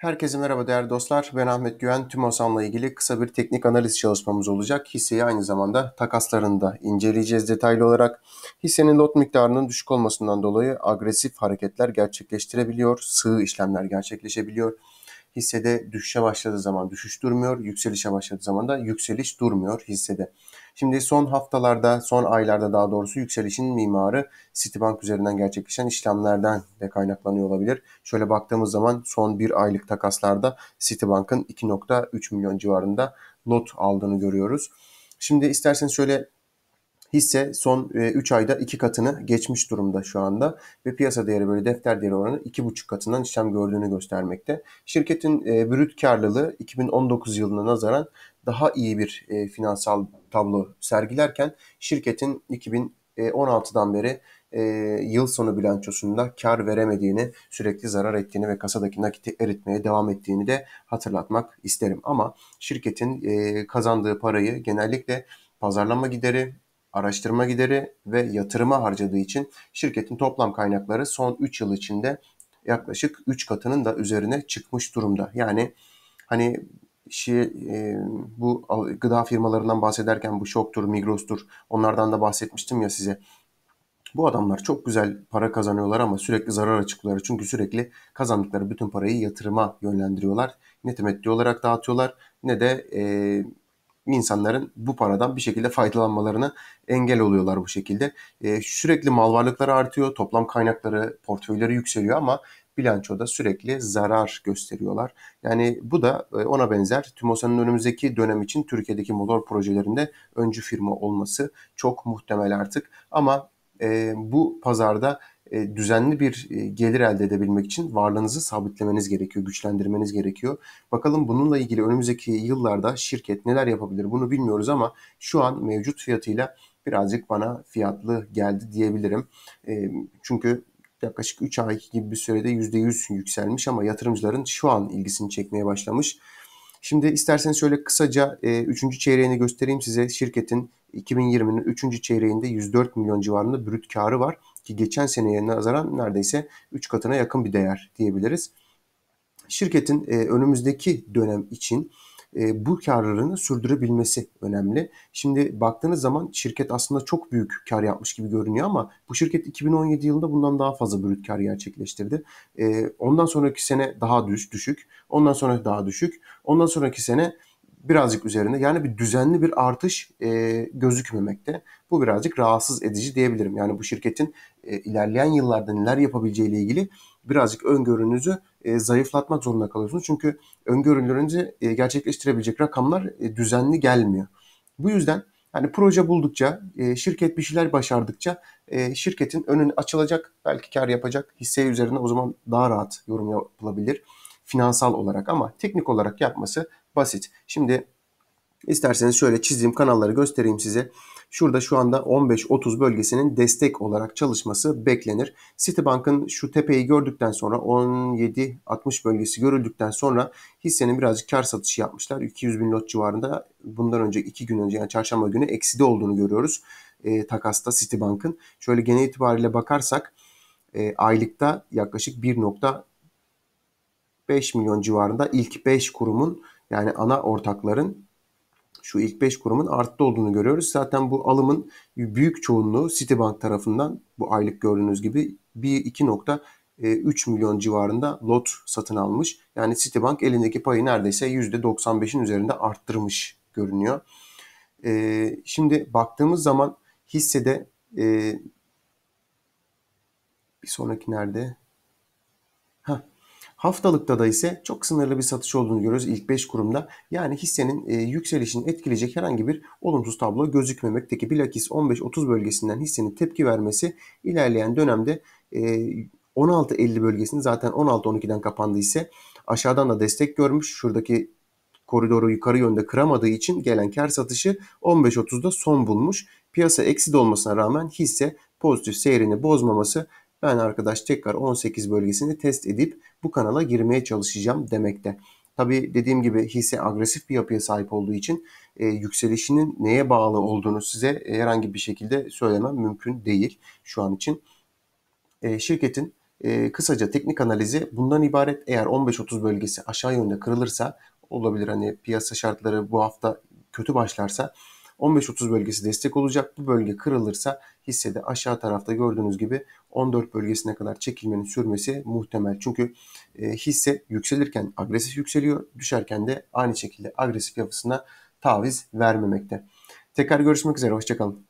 Herkese merhaba değerli dostlar. Ben Ahmet Güven. TÜMOSAM'la ilgili kısa bir teknik analiz çalışmamız olacak. Hisseyi aynı zamanda takaslarını da inceleyeceğiz detaylı olarak. Hissenin lot miktarının düşük olmasından dolayı agresif hareketler gerçekleştirebiliyor, sığ işlemler gerçekleşebiliyor hissede düşüşe başladığı zaman düşüş durmuyor, yükselişe başladığı zaman da yükseliş durmuyor hissede. Şimdi son haftalarda, son aylarda daha doğrusu yükselişin mimarı Citibank üzerinden gerçekleşen işlemlerden de kaynaklanıyor olabilir. Şöyle baktığımız zaman son bir aylık takaslarda Citibank'ın 2.3 milyon civarında lot aldığını görüyoruz. Şimdi isterseniz şöyle Hisse son 3 e, ayda 2 katını geçmiş durumda şu anda ve piyasa değeri böyle defter değeri oranı 2,5 katından işlem gördüğünü göstermekte. Şirketin e, brüt karlılığı 2019 yılına nazaran daha iyi bir e, finansal tablo sergilerken şirketin 2016'dan beri yıl sonu bilançosunda kar veremediğini, sürekli zarar ettiğini ve kasadaki nakiti eritmeye devam ettiğini de hatırlatmak isterim. Ama şirketin kazandığı parayı genellikle pazarlama gideri, araştırma gideri ve yatırıma harcadığı için şirketin toplam kaynakları son 3 yıl içinde yaklaşık 3 katının da üzerine çıkmış durumda. Yani hani şey, e, bu gıda firmalarından bahsederken bu Şoktur, Migros'tur onlardan da bahsetmiştim ya size. Bu adamlar çok güzel para kazanıyorlar ama sürekli zarar açıklıyorlar. Çünkü sürekli kazandıkları bütün parayı yatırıma yönlendiriyorlar. Ne temettü olarak dağıtıyorlar ne de e, insanların bu paradan bir şekilde faydalanmalarını engel oluyorlar bu şekilde. E, sürekli mal varlıkları artıyor, toplam kaynakları, portföyleri yükseliyor ama bilançoda sürekli zarar gösteriyorlar. Yani bu da e, ona benzer TÜMOSA'nın önümüzdeki dönem için Türkiye'deki motor projelerinde öncü firma olması çok muhtemel artık. Ama e, bu pazarda e, düzenli bir e, gelir elde edebilmek için varlığınızı sabitlemeniz gerekiyor, güçlendirmeniz gerekiyor. Bakalım bununla ilgili önümüzdeki yıllarda şirket neler yapabilir bunu bilmiyoruz ama şu an mevcut fiyatıyla birazcık bana fiyatlı geldi diyebilirim. E, çünkü yaklaşık 3 ay gibi bir sürede %100 yükselmiş ama yatırımcıların şu an ilgisini çekmeye başlamış. Şimdi isterseniz şöyle kısaca 3. çeyreğini göstereyim size. Şirketin 2020'nin 3. çeyreğinde 104 milyon civarında brüt karı var ki geçen seneye nazaran neredeyse 3 katına yakın bir değer diyebiliriz. Şirketin e, önümüzdeki dönem için e, bu karlarını sürdürebilmesi önemli. Şimdi baktığınız zaman şirket aslında çok büyük kar yapmış gibi görünüyor ama bu şirket 2017 yılında bundan daha fazla brüt kar gerçekleştirdi. E, ondan sonraki sene daha düş, düşük, ondan sonra daha düşük, ondan sonraki sene birazcık üzerinde yani bir düzenli bir artış e, gözükmemekte. Bu birazcık rahatsız edici diyebilirim. Yani bu şirketin e, ilerleyen yıllarda neler yapabileceğiyle ilgili birazcık öngörünüzü e, zayıflatmak zorunda kalıyorsunuz. Çünkü öngörülerinizi e, gerçekleştirebilecek rakamlar e, düzenli gelmiyor. Bu yüzden yani proje buldukça, e, şirket bir şeyler başardıkça e, şirketin önün açılacak, belki kar yapacak. Hisse üzerine o zaman daha rahat yorum yapılabilir finansal olarak ama teknik olarak yapması basit. Şimdi isterseniz şöyle çizdiğim kanalları göstereyim size. Şurada şu anda 15-30 bölgesinin destek olarak çalışması beklenir. Citibank'ın şu tepeyi gördükten sonra 17-60 bölgesi görüldükten sonra hissenin birazcık kar satışı yapmışlar. 200 bin lot civarında bundan önce 2 gün önce yani çarşamba günü ekside olduğunu görüyoruz. E, takasta Citibank'ın. Şöyle genel itibariyle bakarsak e, aylıkta yaklaşık 1. 5 milyon civarında ilk 5 kurumun yani ana ortakların şu ilk 5 kurumun arttı olduğunu görüyoruz. Zaten bu alımın büyük çoğunluğu Citibank tarafından bu aylık gördüğünüz gibi 1-2.3 e, milyon civarında lot satın almış. Yani Citibank elindeki payı neredeyse %95'in üzerinde arttırmış görünüyor. E, şimdi baktığımız zaman hissede e, bir sonraki nerede? Heh, Haftalıkta da ise çok sınırlı bir satış olduğunu görüyoruz ilk 5 kurumda. Yani hissenin e, yükselişini etkileyecek herhangi bir olumsuz tablo gözükmemekteki bilakis 15-30 bölgesinden hissenin tepki vermesi ilerleyen dönemde e, 50 bölgesini zaten 16-12'den kapandı ise aşağıdan da destek görmüş. Şuradaki koridoru yukarı yönde kıramadığı için gelen kar satışı 15-30'da son bulmuş. Piyasa eksi olmasına rağmen hisse pozitif seyrini bozmaması ben arkadaş tekrar 18 bölgesini test edip bu kanala girmeye çalışacağım demekte. Tabi dediğim gibi hisse agresif bir yapıya sahip olduğu için e, yükselişinin neye bağlı olduğunu size e, herhangi bir şekilde söylemem mümkün değil şu an için. E, şirketin e, kısaca teknik analizi bundan ibaret. Eğer 15-30 bölgesi aşağı yönde kırılırsa olabilir hani piyasa şartları bu hafta kötü başlarsa 15-30 bölgesi destek olacak. Bu bölge kırılırsa hissede aşağı tarafta gördüğünüz gibi 14 bölgesine kadar çekilmenin sürmesi muhtemel. Çünkü e, hisse yükselirken agresif yükseliyor, düşerken de aynı şekilde agresif yapısına taviz vermemekte. Tekrar görüşmek üzere, hoşçakalın.